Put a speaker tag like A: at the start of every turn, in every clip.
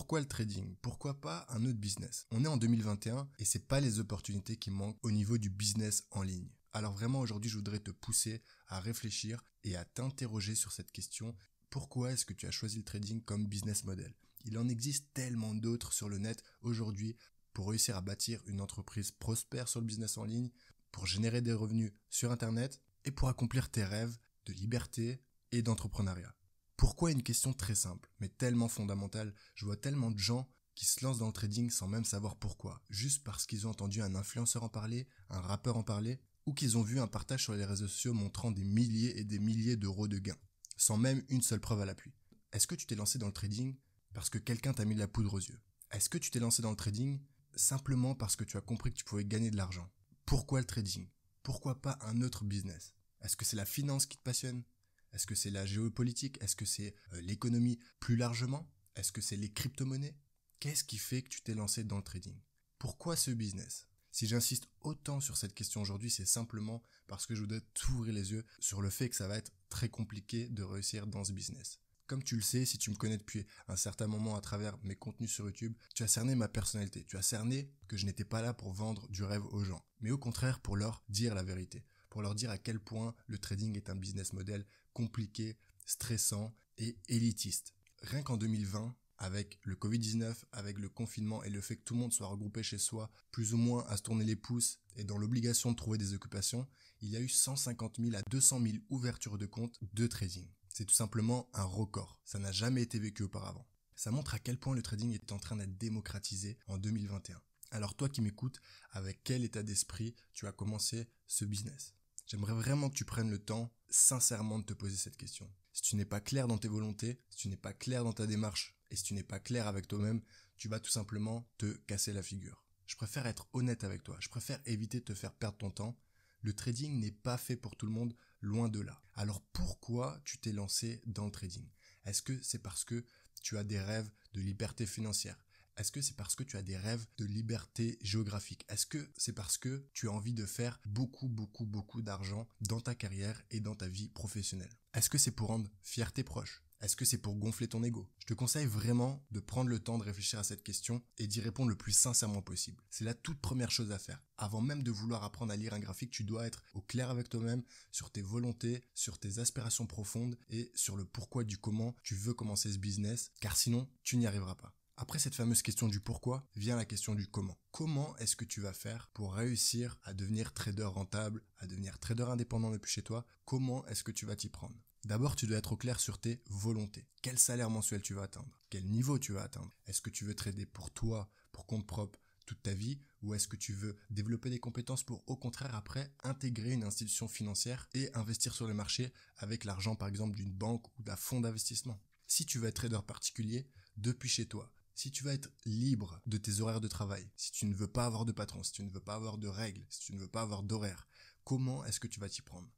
A: Pourquoi le trading Pourquoi pas un autre business On est en 2021 et c'est pas les opportunités qui manquent au niveau du business en ligne. Alors vraiment aujourd'hui je voudrais te pousser à réfléchir et à t'interroger sur cette question. Pourquoi est-ce que tu as choisi le trading comme business model Il en existe tellement d'autres sur le net aujourd'hui pour réussir à bâtir une entreprise prospère sur le business en ligne, pour générer des revenus sur Internet et pour accomplir tes rêves de liberté et d'entrepreneuriat. Pourquoi une question très simple, mais tellement fondamentale Je vois tellement de gens qui se lancent dans le trading sans même savoir pourquoi, juste parce qu'ils ont entendu un influenceur en parler, un rappeur en parler, ou qu'ils ont vu un partage sur les réseaux sociaux montrant des milliers et des milliers d'euros de gains, sans même une seule preuve à l'appui. Est-ce que tu t'es lancé dans le trading parce que quelqu'un t'a mis de la poudre aux yeux Est-ce que tu t'es lancé dans le trading simplement parce que tu as compris que tu pouvais gagner de l'argent Pourquoi le trading Pourquoi pas un autre business Est-ce que c'est la finance qui te passionne est-ce que c'est la géopolitique Est-ce que c'est euh, l'économie plus largement Est-ce que c'est les crypto-monnaies Qu'est-ce qui fait que tu t'es lancé dans le trading Pourquoi ce business si j'insiste autant sur cette question aujourd'hui, c'est simplement parce que je voudrais t'ouvrir les yeux sur le fait que ça va être très compliqué de réussir dans ce business. Comme tu le sais, si tu me connais depuis un certain moment à travers mes contenus sur YouTube, tu as cerné ma personnalité, tu as cerné que je n'étais pas là pour vendre du rêve aux gens, mais au contraire pour leur dire la vérité, pour leur dire à quel point le trading est un business model compliqué, stressant et élitiste. Rien qu'en 2020, avec le Covid-19, avec le confinement et le fait que tout le monde soit regroupé chez soi, plus ou moins à se tourner les pouces et dans l'obligation de trouver des occupations, il y a eu 150 000 à 200 000 ouvertures de comptes de trading. C'est tout simplement un record. Ça n'a jamais été vécu auparavant. Ça montre à quel point le trading est en train d'être démocratisé en 2021. Alors toi qui m'écoutes, avec quel état d'esprit tu as commencé ce business J'aimerais vraiment que tu prennes le temps sincèrement de te poser cette question. Si tu n'es pas clair dans tes volontés, si tu n'es pas clair dans ta démarche, et si tu n'es pas clair avec toi-même, tu vas tout simplement te casser la figure. Je préfère être honnête avec toi, je préfère éviter de te faire perdre ton temps. Le trading n'est pas fait pour tout le monde, loin de là. Alors pourquoi tu t'es lancé dans le trading Est-ce que c'est parce que tu as des rêves de liberté financière est-ce que c'est parce que tu as des rêves de liberté géographique Est-ce que c'est parce que tu as envie de faire beaucoup, beaucoup, beaucoup d'argent dans ta carrière et dans ta vie professionnelle Est-ce que c'est pour rendre fierté tes proches est-ce que c'est pour gonfler ton ego Je te conseille vraiment de prendre le temps de réfléchir à cette question et d'y répondre le plus sincèrement possible. C'est la toute première chose à faire. Avant même de vouloir apprendre à lire un graphique, tu dois être au clair avec toi-même sur tes volontés, sur tes aspirations profondes et sur le pourquoi du comment tu veux commencer ce business, car sinon tu n'y arriveras pas. Après cette fameuse question du pourquoi, vient la question du comment. Comment est-ce que tu vas faire pour réussir à devenir trader rentable, à devenir trader indépendant depuis chez toi Comment est-ce que tu vas t'y prendre D'abord, tu dois être au clair sur tes volontés. Quel salaire mensuel tu vas atteindre Quel niveau tu vas atteindre Est-ce que tu veux trader pour toi, pour compte propre, toute ta vie ou est-ce que tu veux développer des compétences pour au contraire après intégrer une institution financière et investir sur le marché avec l'argent par exemple d'une banque ou d'un fonds d'investissement Si tu veux être trader particulier depuis chez toi, si tu vas être libre de tes horaires de travail, si tu ne veux pas avoir de patron, si tu ne veux pas avoir de règles, si tu ne veux pas avoir d'horaire, comment est-ce que tu vas t'y prendre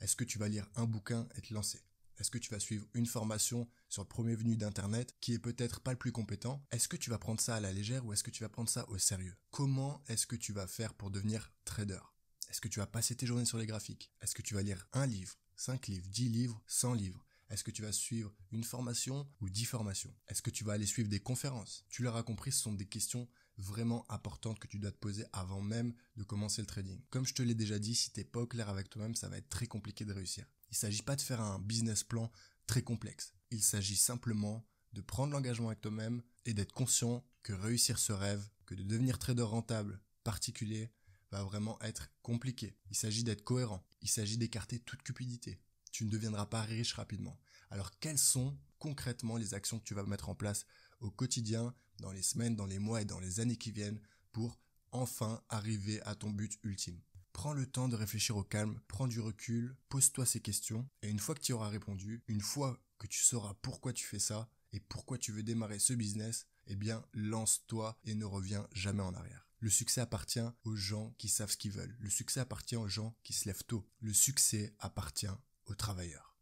A: Est-ce que tu vas lire un bouquin et te lancer est-ce que tu vas suivre une formation sur le premier venu d'Internet qui est peut-être pas le plus compétent Est-ce que tu vas prendre ça à la légère ou est-ce que tu vas prendre ça au sérieux Comment est-ce que tu vas faire pour devenir trader Est-ce que tu vas passer tes journées sur les graphiques Est-ce que tu vas lire un livre, cinq livres, dix livres, cent livres est-ce que tu vas suivre une formation ou dix formations Est-ce que tu vas aller suivre des conférences Tu l'auras compris, ce sont des questions vraiment importantes que tu dois te poser avant même de commencer le trading. Comme je te l'ai déjà dit, si t'es pas au clair avec toi-même, ça va être très compliqué de réussir. Il s'agit pas de faire un business plan très complexe. Il s'agit simplement de prendre l'engagement avec toi-même et d'être conscient que réussir ce rêve, que de devenir trader rentable particulier, va vraiment être compliqué. Il s'agit d'être cohérent. Il s'agit d'écarter toute cupidité tu ne deviendras pas riche rapidement. Alors quelles sont concrètement les actions que tu vas mettre en place au quotidien, dans les semaines, dans les mois et dans les années qui viennent pour enfin arriver à ton but ultime Prends le temps de réfléchir au calme, prends du recul, pose-toi ces questions, et une fois que tu auras répondu, une fois que tu sauras pourquoi tu fais ça et pourquoi tu veux démarrer ce business, eh bien lance-toi et ne reviens jamais en arrière. Le succès appartient aux gens qui savent ce qu'ils veulent. Le succès appartient aux gens qui se lèvent tôt. Le succès appartient aux travailleurs.